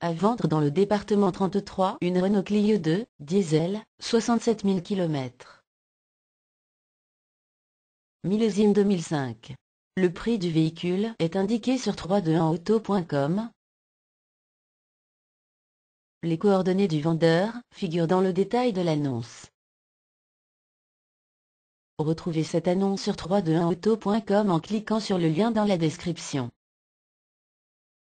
À vendre dans le département 33 une Renault Clio 2, diesel, 67 000 km. Millésime 2005. Le prix du véhicule est indiqué sur 321 autocom Les coordonnées du vendeur figurent dans le détail de l'annonce. Retrouvez cette annonce sur 321 autocom en cliquant sur le lien dans la description.